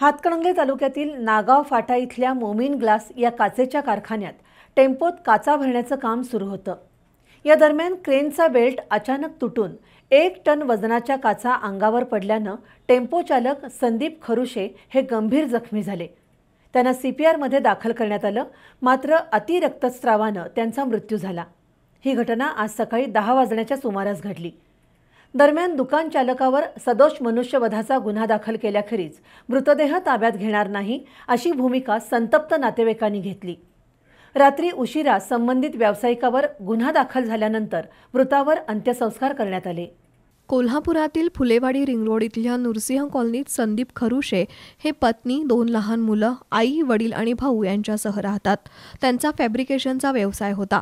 हातकणंगले तालुक्यातील नागाव फाटा इथल्या मोमीन ग्लास या काचेच्या कारखान्यात टेम्पोत काचा भरण्याचं काम सुरू होतं या दरम्यान क्रेनचा बेल्ट अचानक तुटून एक टन वजनाच्या काचा अंगावर पडल्यानं टेम्पो चालक संदीप खरुशे हे गंभीर जखमी झाले त्यांना सी पी आरमध्ये दाखल करण्यात आलं मात्र अतिरक्तस्रावानं त्यांचा मृत्यू झाला ही घटना आज सकाळी दहा वाजण्याच्या सुमारास घडली दरम्यान दुकान चालकावर सदोष मनुष्यवधाचा गुन्हा दाखल केल्याखेरीज मृतदेह ताब्यात घेणार नाही अशी भूमिका संतप्त नातेवाईकांनी घेतली रात्री उशिरा संबंधित व्यावसायिकावर गुन्हा दाखल झाल्यानंतर मृतावर अंत्यसंस्कार करण्यात आले कोल्हापुरातील फुलेवाडी रिंगरोड इथल्या नुरसिंह कॉलनीत संदीप खरुशे हे पत्नी दोन लहान मुलं आई वडील आणि भाऊ यांच्यासह राहतात त्यांचा फॅब्रिकेशनचा व्यवसाय होता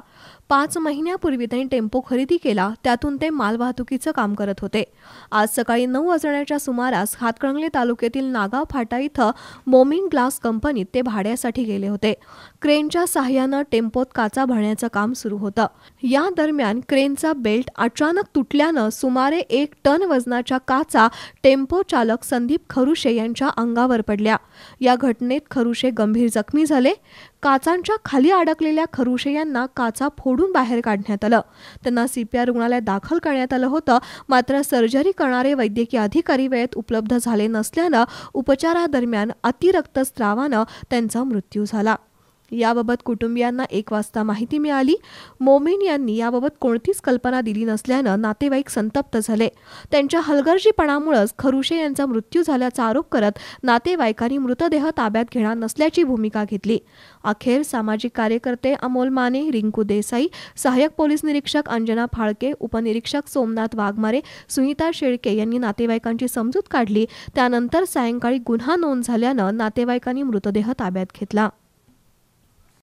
पाच महिन्यापूर्वी त्यांनी टेम्पो खरेदी केला त्यातून ते मालवाहतुकीचं काम करत होते आज सकाळी नऊ वाजण्याच्या सुमारास हातकणंगले तालुक्यातील नागाव फाटा इथं मोमिंग ग्लास कंपनीत ते भाड्यासाठी गेले होते क्रेनच्या सहाय्यानं टेम्पोत काचा भरण्याचं काम सुरू होतं या दरम्यान क्रेनचा बेल्ट अचानक तुटल्यानं सुमारे एक टन वजनाच्या काचा टेम्पो चालक संदीप खरुशे यांच्या अंगावर पडल्या या घटनेत खरुशे गंभीर जखमी झाले काचांच्या खाली अडकलेल्या खरुशे यांना काचा फोडून बाहेर काढण्यात आलं त्यांना सीपीआर रुग्णालयात दाखल करण्यात आलं होतं मात्र सर्जरी करणारे वैद्यकीय अधिकारी वेळेत उपलब्ध झाले नसल्यानं उपचारादरम्यान स्त्रावानं त्यांचा मृत्यू झाला याबाबत कुटुंबियांना एक वाजता माहिती मिळाली मोमेन यांनी याबाबत कोणतीच कल्पना दिली नसल्यानं नातेवाईक संतप्त झाले त्यांच्या हलगर्जीपणामुळेच खरुशे यांचा मृत्यू झाल्याचा आरोप करत नातेवाईकांनी मृतदेह ताब्यात घेणार नसल्याची भूमिका घेतली अखेर सामाजिक कार्यकर्ते अमोल माने रिंकू देसाई सहाय्यक पोलीस निरीक्षक अंजना फाळके उपनिरीक्षक सोमनाथ वाघमारे सुनीता शेळके यांनी नातेवाईकांची समजूत काढली त्यानंतर सायंकाळी गुन्हा नोंद झाल्यानं नातेवाईकांनी मृतदेह ताब्यात घेतला